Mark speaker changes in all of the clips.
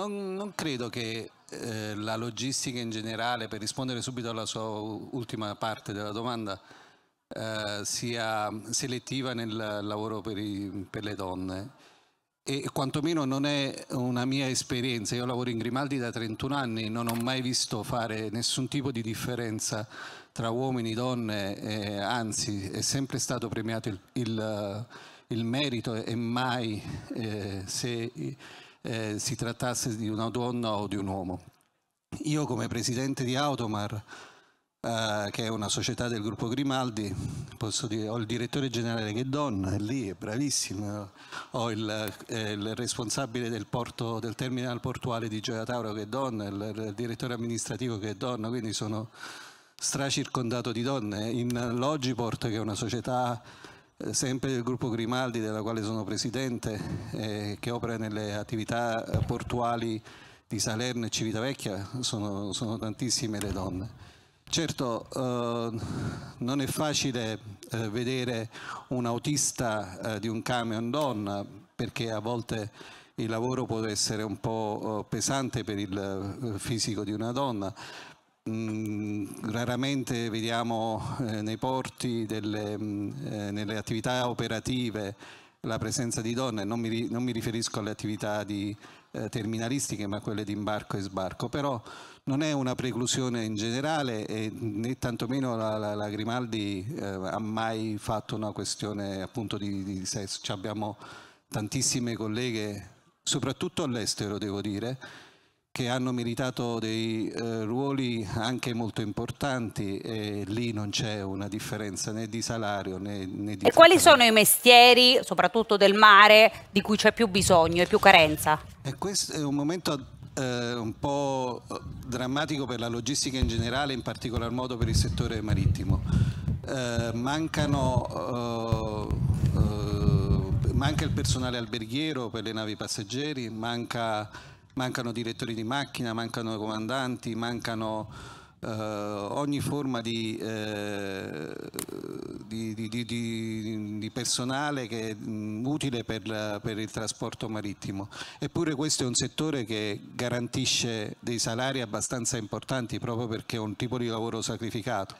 Speaker 1: non, non credo che eh, la logistica in generale, per rispondere subito alla sua ultima parte della domanda, eh, sia selettiva nel lavoro per, i, per le donne. E quantomeno non è una mia esperienza. Io lavoro in Grimaldi da 31 anni, e non ho mai visto fare nessun tipo di differenza tra uomini e donne, eh, anzi è sempre stato premiato il, il, il merito e mai eh, se eh, si trattasse di una donna o di un uomo. Io come presidente di Automar, eh, che è una società del gruppo Grimaldi, posso dire, ho il direttore generale che è donna, è lì, è bravissimo, ho il, eh, il responsabile del, porto, del, terminal portuale di Gioia Tauro che è donna, il, il direttore amministrativo che è donna, quindi sono stracircondato di donne. In Logiport, che è una società eh, sempre del gruppo Grimaldi della quale sono presidente eh, che opera nelle attività portuali di Salerno e Civitavecchia, sono, sono tantissime le donne. Certo eh, non è facile eh, vedere un autista eh, di un camion donna perché a volte il lavoro può essere un po' eh, pesante per il fisico di una donna, Mh, raramente vediamo eh, nei porti, delle, mh, eh, nelle attività operative, la presenza di donne, non mi, non mi riferisco alle attività di, eh, terminalistiche ma quelle di imbarco e sbarco, però non è una preclusione in generale e né tantomeno la, la, la Grimaldi eh, ha mai fatto una questione appunto di, di sesso, Ci abbiamo tantissime colleghe, soprattutto all'estero devo dire, che hanno meritato dei eh, ruoli anche molto importanti e lì non c'è una differenza né di salario né, né di... E quali sono i mestieri, soprattutto del mare, di cui c'è più bisogno e più carenza? E questo è un momento eh, un po' drammatico per la logistica in generale, in particolar modo per il settore marittimo. Eh, mancano eh, eh, manca il personale alberghiero per le navi passeggeri, manca mancano direttori di macchina, mancano comandanti, mancano... Uh, ogni forma di, uh, di, di, di, personale che è utile per, per, il trasporto marittimo. Eppure questo è un settore che garantisce dei salari abbastanza importanti proprio perché è un tipo di lavoro sacrificato.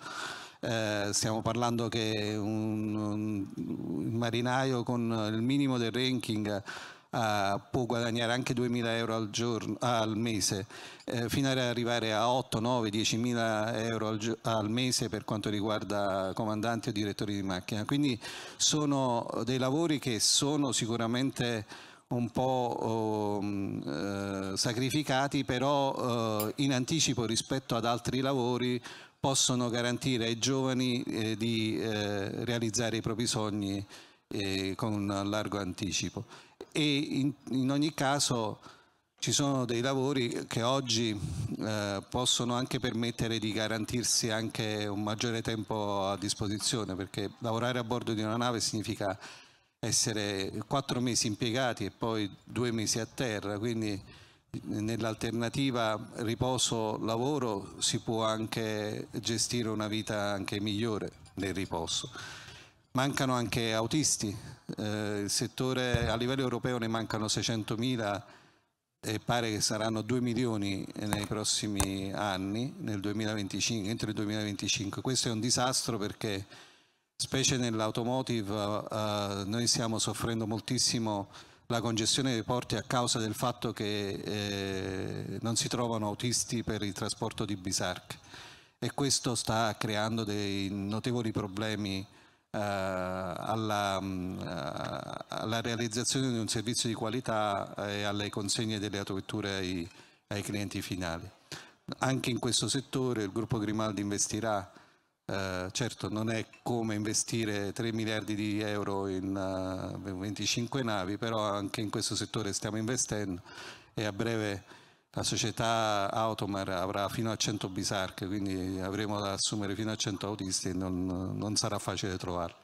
Speaker 1: Uh, stiamo parlando che un, un marinaio con il minimo del ranking a, può guadagnare anche 2.000 euro al, giorno, al mese, eh, fino ad arrivare a 8, 9, 10.000 euro al, al, mese per quanto riguarda comandanti o direttori di macchina. Quindi sono dei lavori che sono sicuramente un po' oh, mm, eh, sacrificati, però eh, in anticipo rispetto ad altri lavori possono garantire ai giovani eh, di eh, realizzare i propri sogni eh, con largo anticipo e in, in ogni caso ci sono dei lavori che oggi eh, possono anche permettere di garantirsi anche un maggiore tempo a disposizione perché lavorare a bordo di una nave significa essere quattro mesi impiegati e poi due mesi a terra quindi nell'alternativa riposo lavoro si può anche gestire una vita anche migliore nel riposo. Mancano anche autisti, eh, il settore a livello europeo ne mancano 600.000 e pare che saranno 2 milioni nei prossimi anni, nel 2025, entro il 2025. Questo è un disastro perché specie nell'automotive eh, noi stiamo soffrendo moltissimo la congestione dei porti a causa del fatto che eh, non si trovano autisti per il trasporto di Bisarc e questo sta creando dei notevoli problemi eh, alla, mm, eh, alla, realizzazione di un servizio di qualità eh, e alle consegne delle autovetture ai, ai, clienti finali. Anche in questo settore il gruppo Grimaldi investirà, eh, certo non è come investire 3 miliardi di euro in uh, 25 navi, però anche in questo settore stiamo investendo e a breve la società Automar avrà fino a 100 bisarche, quindi avremo da assumere fino a 100 autisti e non, non sarà facile trovarli.